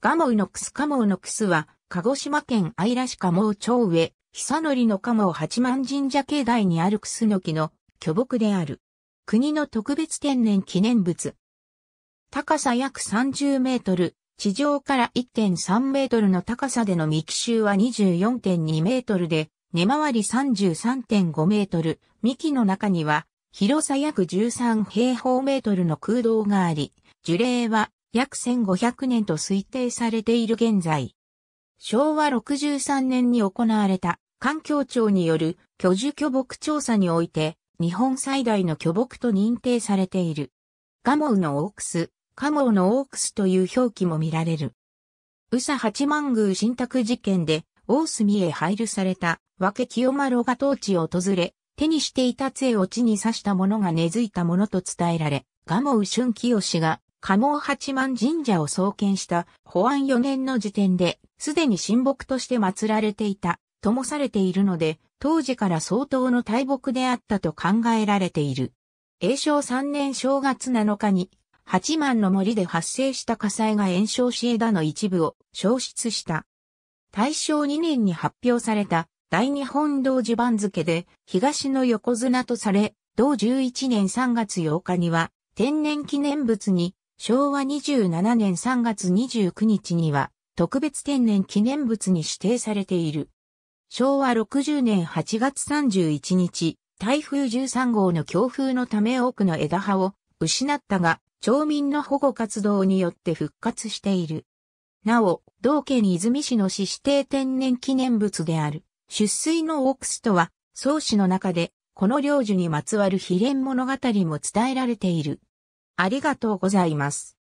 ガモウのクスカモウのクスは、鹿児島県愛良市モウ町上、久則のカモウ八幡神社境内にあるクスノキの巨木である。国の特別天然記念物。高さ約30メートル、地上から1.3メートルの高さでの幹周は24.2メートルで、根回り33.5メートル、幹の中には、広さ約13平方メートルの空洞があり、樹齢は約1500年と推定されている現在。昭和63年に行われた環境庁による居住巨木調査において、日本最大の巨木と認定されている。ガモウのオークス、カモウのオークスという表記も見られる。宇佐八幡宮新託事件で、大隅へ配慮された、分け清丸が当地を訪れ、手にしていた杖を地に刺した者が根付いたものと伝えられ、ガモウ春清が加納八幡神社を創建した保安4年の時点で、すでに神木として祀られていた、ともされているので、当時から相当の大木であったと考えられている。永正3年正月7日に、八幡の森で発生した火災が炎症し枝の一部を消失した。大正2年に発表された大日本道寺番付で東の横綱とされ、同11年3月8日には天然記念物に昭和27年3月29日には特別天然記念物に指定されている。昭和60年8月31日、台風13号の強風のため多くの枝葉を失ったが、町民の保護活動によって復活している。なお、同県泉市の市指定天然記念物である、出水のオークスとは、宗氏の中で、この領主にまつわる秘伝物語も伝えられている。ありがとうございます。